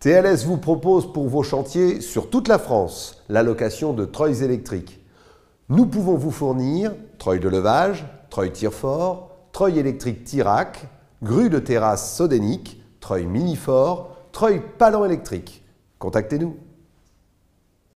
TLS vous propose pour vos chantiers sur toute la France l'allocation de treuils électriques. Nous pouvons vous fournir treuils de levage, treuil fort treuils électrique tirac, grues de terrasse sodénique, treuil fort treuil palan électrique. Contactez-nous.